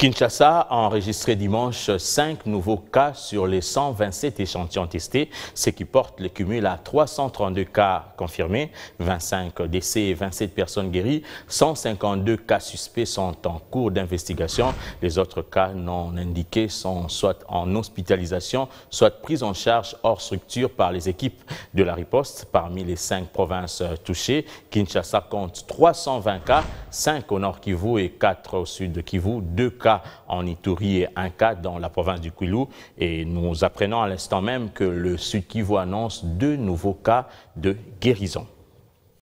Kinshasa a enregistré dimanche 5 nouveaux cas sur les 127 échantillons testés, ce qui porte le cumul à 332 cas confirmés, 25 décès et 27 personnes guéries. 152 cas suspects sont en cours d'investigation. Les autres cas non indiqués sont soit en hospitalisation, soit pris en charge hors structure par les équipes de la riposte. Parmi les cinq provinces touchées, Kinshasa compte 320 cas, 5 au nord Kivu et 4 au sud de Kivu, Deux cas en Ituri et un cas dans la province du Kwilu. Et nous apprenons à l'instant même que le Sud Kivu annonce deux nouveaux cas de guérison.